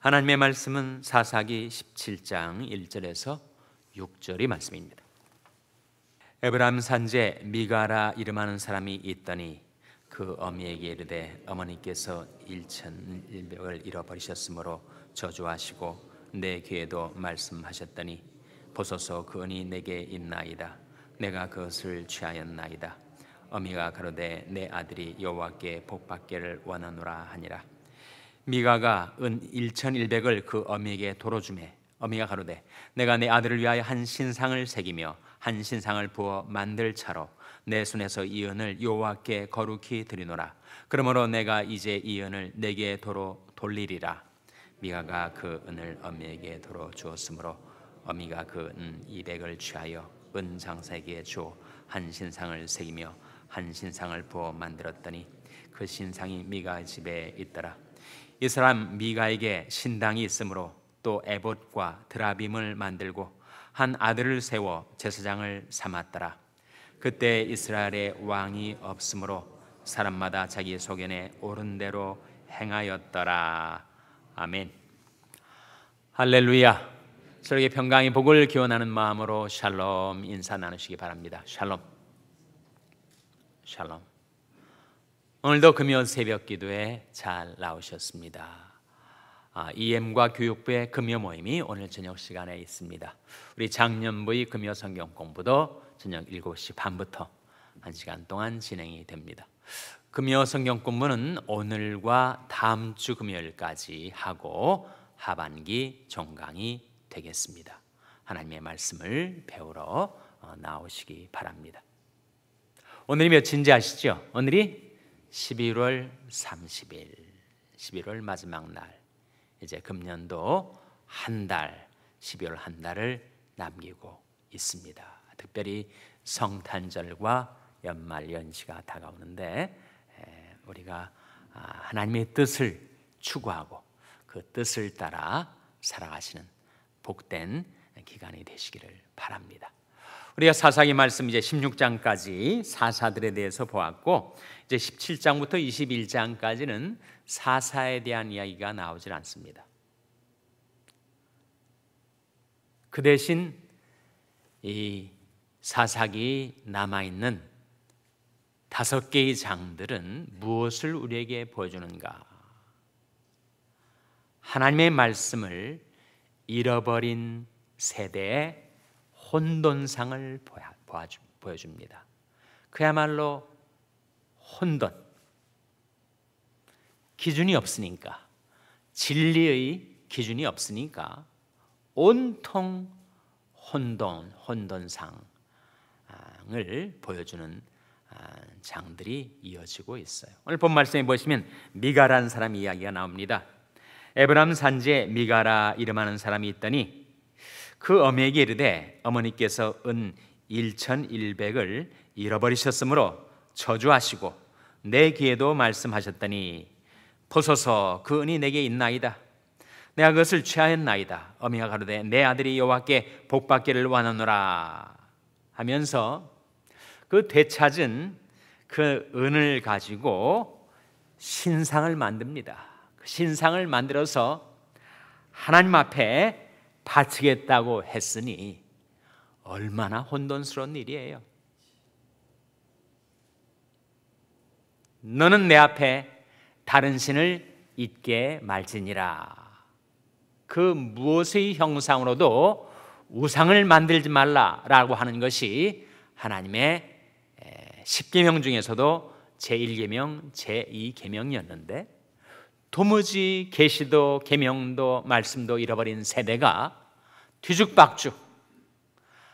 하나님의 말씀은 사사기 17장 1절에서 6절의 말씀입니다. 에브람 산제 미가라 이름하는 사람이 있더니 그 어미에게 이르되 어머니께서 일천일백을 잃어버리셨으므로 저주하시고 내 귀에도 말씀하셨더니 보소서 그 은이 내게 있나이다 내가 그것을 취하였나이다 어미가 가로되 내 아들이 여호와께 복받기를 원하노라 하니라 미가가 은 1,100을 그 어미에게 도로 주매 어미가 가로되 내가 내 아들을 위하여 한 신상을 새기며 한 신상을 부어 만들 차로 내 손에서 이 은을 여호와께 거룩히 드리노라 그러므로 내가 이제 이 은을 내게 도로 돌리리라 미가가 그 은을 어미에게 도로 주었으므로 어미가 그 은 200을 취하여 은장사에게 주한 신상을 새기며 한 신상을 부어 만들었더니 그 신상이 미가 집에 있더라 이 사람 미가에게 신당이 있으므로 또 에봇과 드라빔을 만들고 한 아들을 세워 제사장을 삼았더라. 그때 이스라엘의 왕이 없으므로 사람마다 자기 소견에 옳은 대로 행하였더라. 아멘. 할렐루야. 서로에게 평강의 복을 기원하는 마음으로 샬롬 인사 나누시기 바랍니다. 샬롬. 샬롬. 오늘도 금요 새벽 기도에 잘 나오셨습니다. 아, EM과 교육부의 금요 모임이 오늘 저녁 시간에 있습니다. 우리 작년부의 금요 성경 공부도 저녁 7시 반부터 1시간 동안 진행이 됩니다. 금요 성경 공부는 오늘과 다음 주 금요일까지 하고 하반기 종강이 되겠습니다. 하나님의 말씀을 배우러 어, 나오시기 바랍니다. 오늘이 몇인지 아시죠? 오늘이 11월 30일, 11월 마지막 날, 이제 금년도 한 달, 12월 한 달을 남기고 있습니다. 특별히 성탄절과 연말 연시가 다가오는데 우리가 아, 하나님의 뜻을 추구하고 그 뜻을 따라 살아가시는 복된 기간이 되시기를 바랍니다. 우리가 사사기 말씀 이제 16장까지 사사들에 대해서 보았고 이제 17장부터 21장까지는 사사에 대한 이야기가 나오질 않습니다. 그 대신 이 사사기 남아 있는 다섯 개의 장들은 무엇을 우리에게 보여주는가? 하나님의 말씀을 잃어버린 세대에 혼돈상을 보여줍니다. 그야말로 혼돈. 기준이 없으니까, 진리의 기준이 없으니까, 온통 혼돈, 혼돈상을 보여주는 아, 장들이 이어지고 있어요. 오늘 본 말씀에 보시면 미가라는 사람 이야기가 나옵니다. 에브람 산지에 미가라 이름하는 사람이 있더니 그 어미에게 이르되 어머니께서 은 1,100을 잃어버리셨으므로 저주하시고 내 귀에도 말씀하셨더니 보소서 그 은이 내게 있나이다 내가 그것을 취하였나이다 어미가 가로되 내 아들이 여호와께 복받기를 원하노라 하면서 그 되찾은 그 은을 가지고 신상을 만듭니다 그 신상을 만들어서 하나님 앞에 바치겠다고 했으니 얼마나 혼돈스러운 일이에요. 너는 내 앞에 다른 신을 잊게 말지니라. 그 무엇의 형상으로도 우상을 만들지 말라라고 하는 것이 하나님의 1계명 중에서도 제1계명, 제2계명이었는데 도무지 계시도 계명도 말씀도 잃어버린 세대가 뒤죽박죽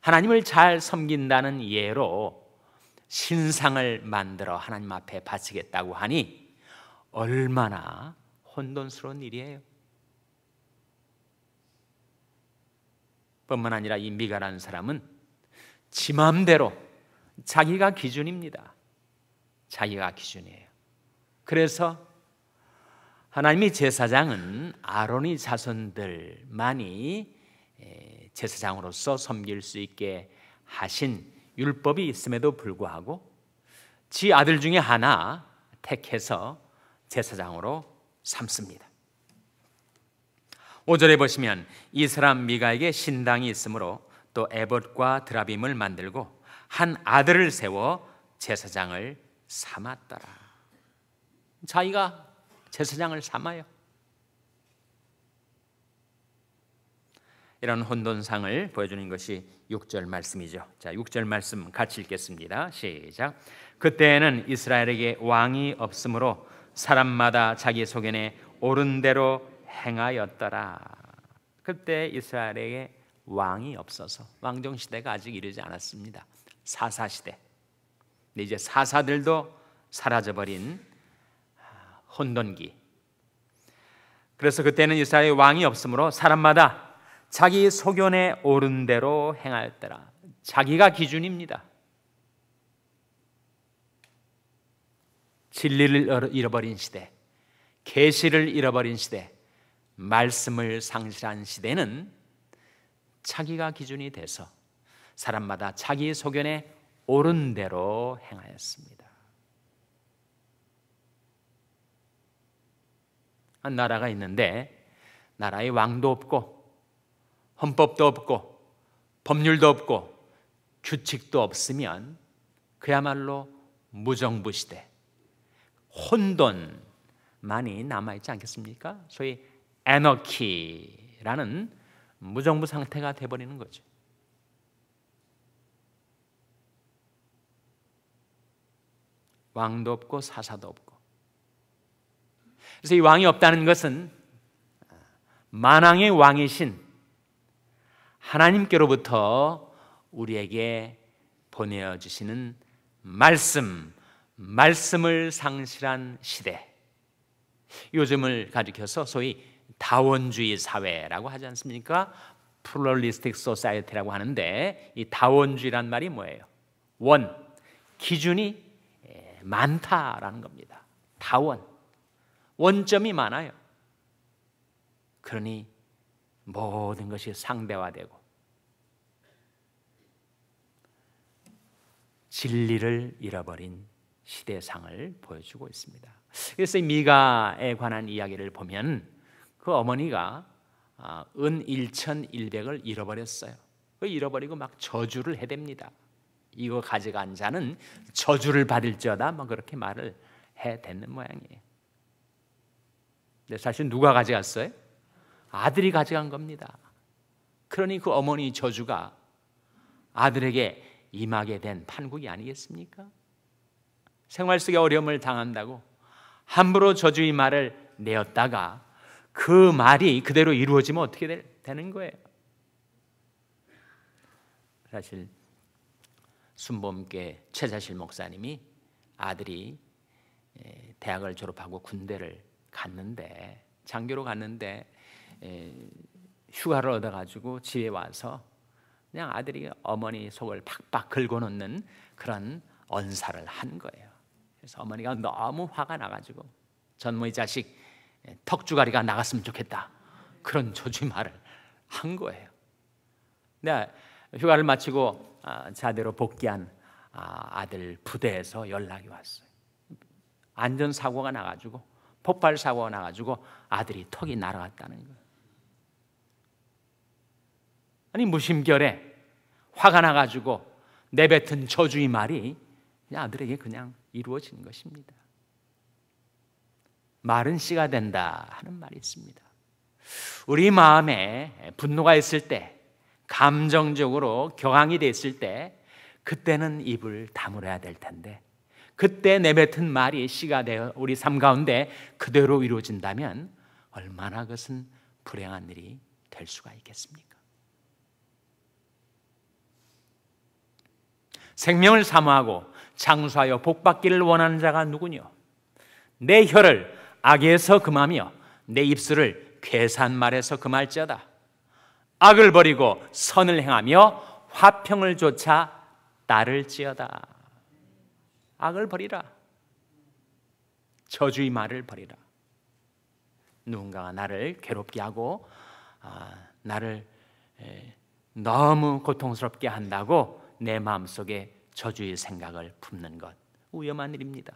하나님을 잘 섬긴다는 예로 신상을 만들어 하나님 앞에 바치겠다고 하니 얼마나 혼돈스러운 일이에요. 뿐만 아니라 이 미가라는 사람은 지 마음대로 자기가 기준입니다. 자기가 기준이에요. 그래서 하나님의 제사장은 아론의 자손들만이 제사장으로서 섬길 수 있게 하신 율법이 있음에도 불구하고 지 아들 중에 하나 택해서 제사장으로 삼습니다. 5절에 보시면 이 사람 미가에게 신당이 있으므로 또 에봇과 드라빔을 만들고 한 아들을 세워 제사장을 삼았더라. 자기가 제사장을 삼아요. 이런 혼돈상을 보여주는 것이 6절 말씀이죠. 자, 6절 말씀 같이 읽겠습니다. 시작. 그때에는 이스라엘에게 왕이 없으므로 사람마다 자기 소견에 옳은 대로 행하였더라. 그때 이스라엘에게 왕이 없어서 왕정 시대가 아직 이르지 않았습니다. 사사 시대. 이제 사사들도 사라져버린 혼돈기. 그래서 그때는 이스라엘 왕이 없으므로 사람마다 자기 소견에 오른 대로 행할 때라. 자기가 기준입니다. 진리를 잃어버린 시대, 계시를 잃어버린 시대, 말씀을 상실한 시대는 자기가 기준이 돼서 사람마다 자기 소견에 옳은 대로 행하였습니다. 한 나라가 있는데 나라의 왕도 없고 헌법도 없고 법률도 없고 규칙도 없으면 그야말로 무정부 시대, 혼돈만이 남아있지 않겠습니까? 소위 에너키라는 무정부 상태가 돼버리는 거죠. 왕도 없고 사사도 없고 그래서 이 왕이 없다는 것은 만왕의 왕이신 하나님께로부터 우리에게 보내어주시는 말씀, 말씀을 상실한 시대. 요즘을 가리켜서 소위 다원주의 사회라고 하지 않습니까? 플로리스틱 소사이어티라고 하는데 이 다원주의란 말이 뭐예요? 원, 기준이 예, 많다라는 겁니다. 다원. 원점이 많아요. 그러니 모든 것이 상대화되고 진리를 잃어버린 시대상을 보여주고 있습니다. 그래서 미가에 관한 이야기를 보면 그 어머니가 아, 은 1,100을 잃어버렸어요. 그 잃어버리고 막 저주를 해댑니다. 이거 가져간 자는 저주를 받을지다막 뭐 그렇게 말을 해댔는 모양이에요. 근데 네, 사실 누가 가져갔어요? 아들이 가져간 겁니다. 그러니 그 어머니 저주가 아들에게 임하게 된 판국이 아니겠습니까? 생활 속의 어려움을 당한다고 함부로 저주의 말을 내었다가 그 말이 그대로 이루어지면 어떻게 되는 거예요? 사실 순범계 최자실 목사님이 아들이 대학을 졸업하고 군대를 갔는데 장교로 갔는데 에, 예, 휴가를 얻어가지고 집에 와서 그냥 아들이 어머니 속을 팍팍 긁어놓는 그런 언사를 한 거예요. 그래서 어머니가 너무 화가 나가지고 전무의 자식 예, 턱주가리가 나갔으면 좋겠다 그런 조짐말을한 거예요. 네, 휴가를 마치고 아, 자대로 복귀한 아, 아들 부대에서 연락이 왔어요. 안전 사고가 나가지고 폭발 사고가 나가지고 아들이 턱이 날아갔다는 거예요. 아니 무심결에 화가 나가지고 내뱉은 저주의 말이 아들에게 그냥 이루어지는 것입니다. 마른 씨가 된다 하는 말이 있습니다. 우리 마음에 분노가 있을 때, 감정적으로 격앙이 됐을 때, 그때는 입을 다물어야 될 텐데 그때 내뱉은 말이 씨가 되어 우리 삶 가운데 그대로 이루어진다면 얼마나 그것은 불행한 일이 될 수가 있겠습니까? 생명을 사모하고 장수하여 복받기를 원하는 자가 누구뇨? 내 혀를 악에서 금하며 내 입술을 괴산 말에서 금할지어다. 악을 버리고 선을 행하며 화평을 조차 따를지어다. 악을 버리라. 저주의 말을 버리라. 누군가가 나를 괴롭게 하고 아, 나를 에, 너무 고통스럽게 한다고 내 마음속에 저주의 생각을 품는 것 위험한 일입니다.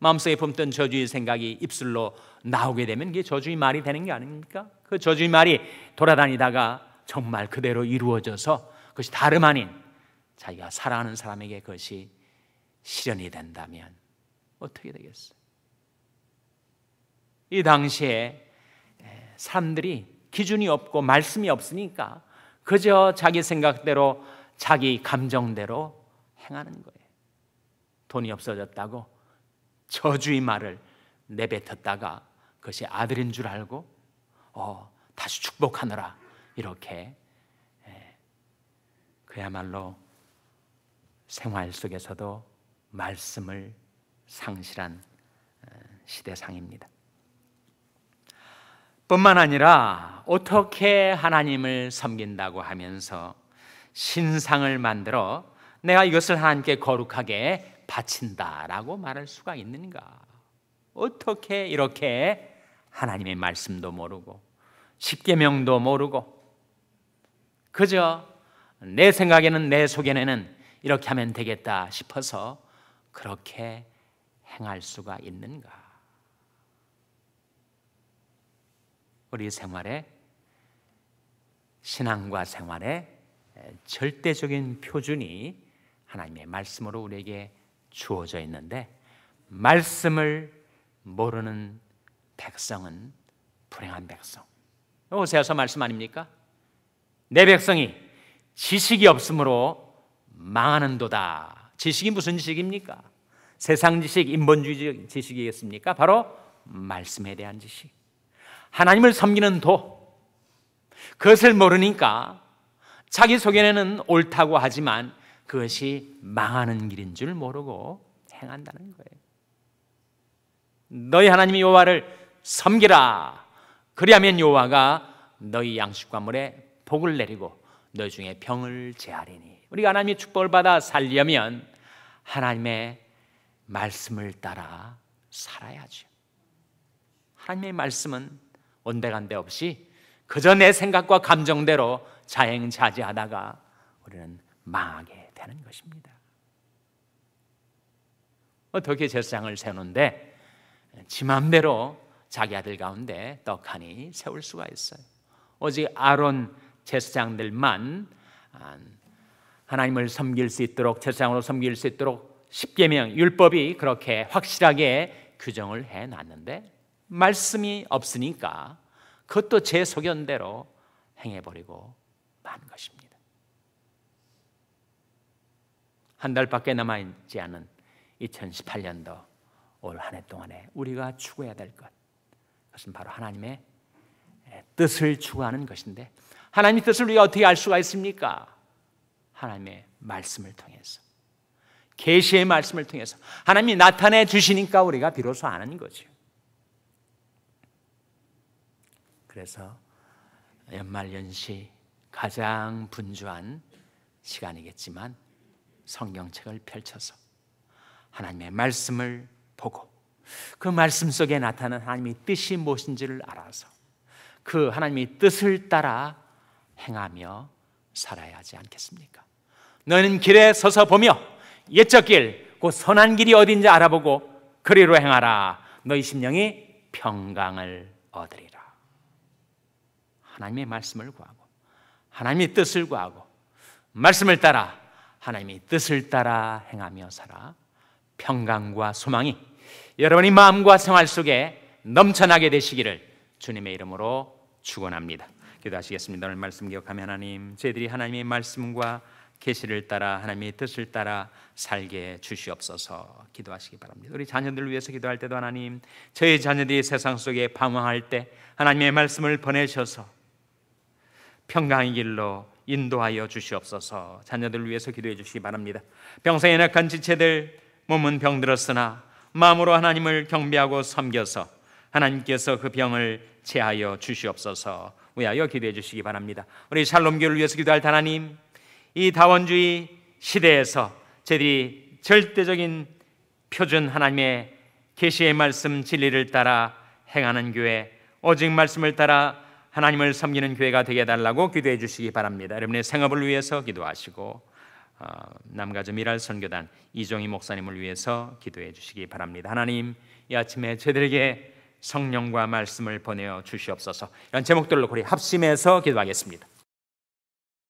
마음속에 품던 저주의 생각이 입술로 나오게 되면 그게 저주의 말이 되는 게 아닙니까? 그 저주의 말이 돌아다니다가 정말 그대로 이루어져서 그것이 다름 아닌 자기가 사랑하는 사람에게 그것이 실현이 된다면 어떻게 되겠어요? 이 당시에 사람들이 기준이 없고 말씀이 없으니까 그저 자기 생각대로 자기 감정대로 행하는 거예요. 돈이 없어졌다고 저주의 말을 내뱉었다가 그것이 아들인 줄 알고 어, 다시 축복하느라 이렇게 그야말로 생활 속에서도 말씀을 상실한 어, 시대상입니다. 뿐만 아니라 어떻게 하나님을 섬긴다고 하면서 신상을 만들어 내가 이것을 하나님께 거룩하게 바친다라고 말할 수가 있는가? 어떻게 이렇게 하나님의 말씀도 모르고 십계명도 모르고 그저 내 생각에는 내 속에는 이렇게 하면 되겠다 싶어서 그렇게 행할 수가 있는가? 우리 생활에 신앙과 생활에 절대적인 표준이 하나님의 말씀으로 우리에게 주어져 있는데 말씀을 모르는 백성은 불행한 백성. 호세아서 말씀 아닙니까? 내 백성이 지식이 없으므로 망하는도다. 지식이 무슨 지식입니까? 세상 지식, 인본주의 지식이겠습니까? 바로 말씀에 대한 지식. 하나님을 섬기는 도. 그것을 모르니까 자기 소에는 옳다고 하지만 그것이 망하는 길인 줄 모르고 행한다는 거예요. 너희 하나님 여호와를 섬기라. 그리하면 여호와가 너희 양식과 물에 복을 내리고 너희 중에 병을 제하리니. 우리가 하나님의 축복을 받아 살려면 하나님의 말씀을 따라 살아야죠. 하나님의 말씀은 온데간데 없이 그저 내 생각과 감정대로 자행자지하다가 우리는 망하게 되는 것입니다. 어떻게 제사장을 세우는데 지 맘대로 자기 아들 가운데 떡하니 세울 수가 있어요. 오직 아론 제사장들만 하나님을 섬길 수 있도록 제사장으로 섬길 수 있도록 십계명 율법이 그렇게 확실하게 규정을 해 놨는데 말씀이 없으니까 그것도 제 소견대로 행해 버리고 만 것입니다. 한 달밖에 남아 있지 않은 2018년도 올 한 해 동안에 우리가 추구해야 될 것. 그것은 바로 하나님의 뜻을 추구하는 것인데 하나님 뜻을 우리가 어떻게 알 수가 있습니까? 하나님의 말씀을 통해서 계시의 말씀을 통해서 하나님이 나타내 주시니까 우리가 비로소 아는 거죠. 그래서 연말 연시 가장 분주한 시간이겠지만 성경책을 펼쳐서 하나님의 말씀을 보고 그 말씀 속에 나타난 하나님의 뜻이 무엇인지를 알아서 그 하나님의 뜻을 따라 행하며 살아야 하지 않겠습니까? 너는 길에 서서 보며 옛적 길, 곧 그 선한 길이 어딘지 알아보고 그리로 행하라. 너희 심령이 평강을 얻으리라. 하나님의 말씀을 구하고 하나님의 뜻을 구하고 말씀을 따라 하나님의 뜻을 따라 행하며 살아 평강과 소망이 여러분의 마음과 생활 속에 넘쳐나게 되시기를 주님의 이름으로 축원합니다. 기도하시겠습니다. 오늘 말씀 기억하며 하나님, 저희들이 하나님의 말씀과 계시를 따라 하나님의 뜻을 따라 살게 주시옵소서 기도하시기 바랍니다. 우리 자녀들 위해서 기도할 때도 하나님 저희 자녀들이 세상 속에 방황할 때 하나님의 말씀을 보내셔서 평강의 길로 인도하여 주시옵소서 자녀들 위해서 기도해 주시기 바랍니다. 병상에 낙한 지체들 몸은 병들었으나 마음으로 하나님을 경배하고 섬겨서 하나님께서 그 병을 제하여 주시옵소서. 위하여 기도해 주시기 바랍니다. 우리 샬롬교를 위해서 기도할 하나님 이 다원주의 시대에서 저들이 희 절대적인 표준 하나님의 계시의 말씀 진리를 따라 행하는 교회, 오직 말씀을 따라 하나님을 섬기는 교회가 되게 해달라고 기도해 주시기 바랍니다. 여러분의 생업을 위해서 기도하시고 어, 남가주 미랄 선교단 이종희 목사님을 위해서 기도해 주시기 바랍니다. 하나님 이 아침에 저들에게 성령과 말씀을 보내어 주시옵소서. 이런 제목들로 우리 합심해서 기도하겠습니다.